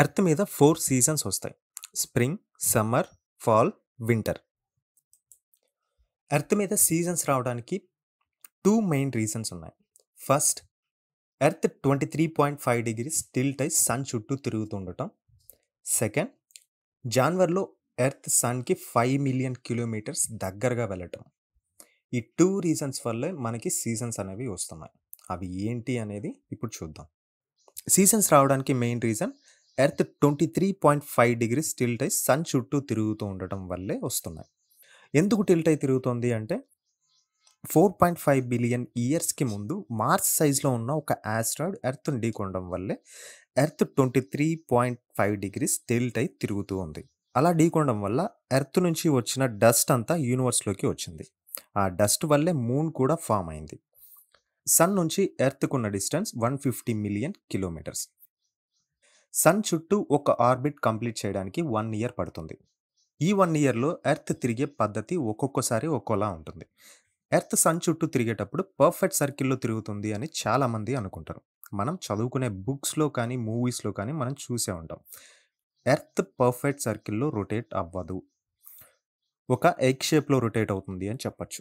earth మీద four seasons వస్తాయి spring summer fall winter earth మీద సీజన్స్ రావడానికి టూ మెయిన్ రీజన్స్ ఉన్నాయి first earth twenty three point five degree స్టిల్ టై సన్ చుట్టూ తిరుగుతుండటం సెకండ్ జాన్వరిలో ఎర్త్ సన్కి ఫైవ్ మిలియన్ కిలోమీటర్స్ దగ్గరగా వెళ్ళటం ఈ టూ రీజన్స్ వల్లే మనకి సీజన్స్ అనేవి వస్తున్నాయి అవి ఏంటి అనేది ఇప్పుడు చూద్దాం సీజన్స్ రావడానికి main reason earth twenty three point five degrees tilt అయి సన్ చుట్టూ తిరుగుతూ ఉండటం వల్లే వస్తున్నాయి ఎందుకు టిల్ట్ అయి తిరుగుతుంది అంటే ఫోర్ పాయింట్ ఫైవ్ బిలియన్ ఇయర్స్కి ముందు మార్స్ సైజ్లో ఉన్న ఒక యాస్ట్రాయిడ్ ఎర్త్ని ఢీకొనడం వల్లే earth twenty three point five degrees tilt అయి తిరుగుతూ ఉంది అలా ఢీకొనడం వల్ల ఎర్త్ నుంచి వచ్చిన డస్ట్ అంతా యూనివర్స్లోకి వచ్చింది ఆ డస్ట్ వల్లే మూన్ కూడా ఫామ్ అయింది సన్ నుంచి ఎర్త్కున్న distance one fifty million kilometres sun చుట్టూ ఒక ఆర్బిట్ కంప్లీట్ చేయడానికి వన్ ఇయర్ పడుతుంది ఈ వన్ ఇయర్లో ఎర్త్ తిరిగే పద్ధతి ఒక్కొక్కసారి ఒక్కోలా ఉంటుంది ఎర్త్ సన్ చుట్టూ తిరిగేటప్పుడు పర్ఫెక్ట్ సర్కిల్లో తిరుగుతుంది అని చాలామంది అనుకుంటారు మనం చదువుకునే బుక్స్లో కానీ మూవీస్లో కానీ మనం చూసే ఉంటాం ఎర్త్ పర్ఫెక్ట్ సర్కిల్లో రొటేట్ అవ్వదు ఒక ఎగ్ షేప్లో రొటేట్ అవుతుంది అని చెప్పచ్చు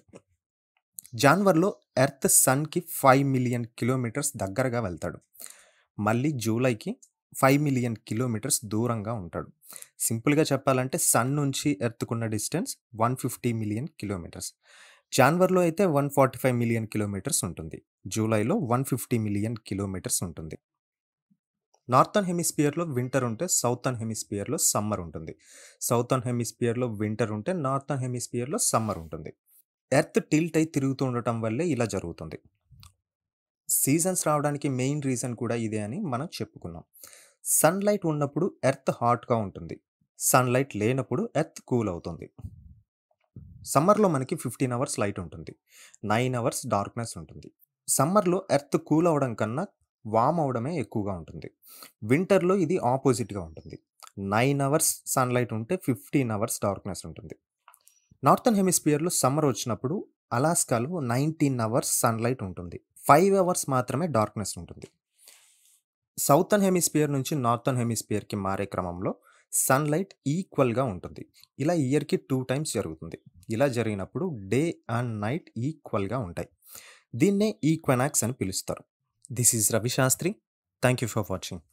జాన్వరిలో ఎర్త్ సన్కి ఫైవ్ మిలియన్ కిలోమీటర్స్ దగ్గరగా వెళ్తాడు మళ్ళీ జూలైకి ఫైవ్ మిలియన్ కిలోమీటర్స్ దూరంగా ఉంటాడు సింపుల్గా చెప్పాలంటే సన్ నుంచి ఎర్త్కున్న distance one fifty million kilometres జాన్వరిలో అయితే one forty five million kilometres ఉంటుంది జూలైలో వన్ ఫిఫ్టీ మిలియన్ కిలోమీటర్స్ ఉంటుంది నార్థన్ హెమిస్పియర్లో వింటర్ ఉంటే సౌతర్న్ హెమిస్పియర్లో సమ్మర్ ఉంటుంది సౌతర్న్ హెమిస్పియర్లో వింటర్ ఉంటే నార్థన్ హెమిస్పియర్లో సమ్మర్ ఉంటుంది ఎర్త్ టిల్ట్ అయి తిరుగుతూ ఉండటం వల్లే ఇలా జరుగుతుంది సీజన్స్ రావడానికి మెయిన్ రీజన్ కూడా ఇదే అని మనం చెప్పుకున్నాం సన్లైట్ ఉన్నప్పుడు ఎర్త్ హాట్గా ఉంటుంది సన్లైట్ లేనప్పుడు ఎర్త్ కూల్ అవుతుంది సమ్మర్లో మనకి ఫిఫ్టీన్ అవర్స్ లైట్ ఉంటుంది నైన్ అవర్స్ డార్క్నెస్ ఉంటుంది సమ్మర్లో ఎర్త్ కూల్ అవడం కన్నా వామ్ అవడమే ఎక్కువగా ఉంటుంది వింటర్లో ఇది ఆపోజిట్గా ఉంటుంది నైన్ అవర్స్ సన్లైట్ ఉంటే ఫిఫ్టీన్ అవర్స్ డార్క్నెస్ ఉంటుంది నార్థన్ హెమిస్పియర్లో సమ్మర్ వచ్చినప్పుడు అలాస్కాలో నైన్టీన్ అవర్స్ సన్లైట్ ఉంటుంది ఫైవ్ అవర్స్ మాత్రమే డార్క్నెస్ ఉంటుంది సౌతర్న్ హెమిస్పియర్ నుంచి నార్థర్న్ హెమిస్పియర్కి మారే క్రమంలో సన్లైట్ ఈక్వల్గా ఉంటుంది ఇలా ఇయర్కి టూ టైమ్స్ జరుగుతుంది ఇలా జరిగినప్పుడు డే అండ్ నైట్ ఈక్వల్గా ఉంటాయి దీన్నే ఈక్వెనాక్స్ అని పిలుస్తారు this is Ravi Shastri thank you for watching